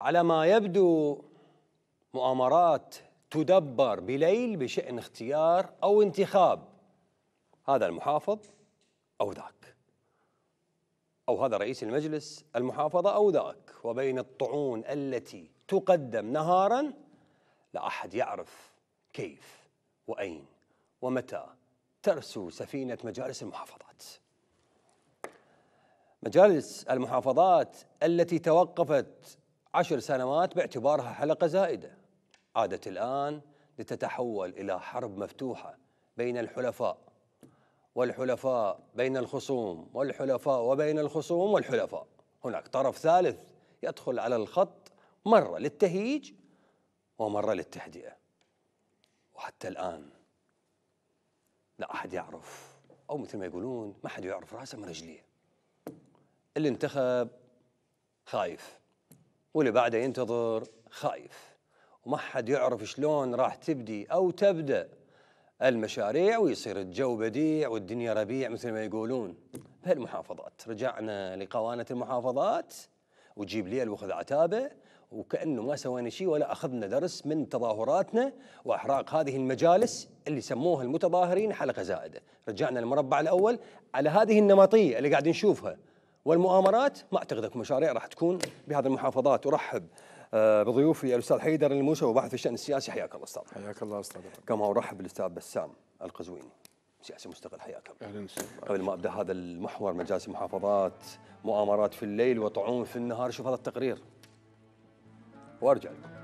على ما يبدو مؤامرات تدبر بليل بشأن اختيار أو انتخاب هذا المحافظ أو ذاك أو هذا رئيس المجلس المحافظة أو ذاك وبين الطعون التي تقدم نهارا لا أحد يعرف كيف وأين ومتى ترسو سفينة مجالس المحافظات مجالس المحافظات التي توقفت عشر سنوات باعتبارها حلقة زائدة عادت الآن لتتحول إلى حرب مفتوحة بين الحلفاء والحلفاء بين الخصوم والحلفاء وبين الخصوم والحلفاء هناك طرف ثالث يدخل على الخط مرة للتهييج ومرة للتهدئة وحتى الآن لا أحد يعرف أو مثل ما يقولون ما حد يعرف راسه من رجليه اللي انتخب خايف واللي بعده ينتظر خايف وما حد يعرف شلون راح تبدي أو تبدأ المشاريع ويصير الجو بديع والدنيا ربيع مثل ما يقولون بهالمحافظات رجعنا لقوانة المحافظات وجيب ليل وخذ عتابه وكأنه ما سوينا شيء ولا أخذنا درس من تظاهراتنا وإحراق هذه المجالس اللي سموها المتظاهرين حلقة زائدة رجعنا المربع الأول على هذه النمطية اللي قاعد نشوفها والمؤامرات ما اعتقد اكو مشاريع راح تكون بهذه المحافظات ارحب آه، بضيوفي الاستاذ حيدر الموسى وباحث في الشان السياسي حياك الله استاذ حياك الله استاذ كما ارحب بالاستاذ بسام القزويني سياسي مستقل حياك الله اهلا وسهلا قبل ما ابدا هذا المحور مجالس المحافظات مؤامرات في الليل وطعون في النهار شوف هذا التقرير وارجع لكم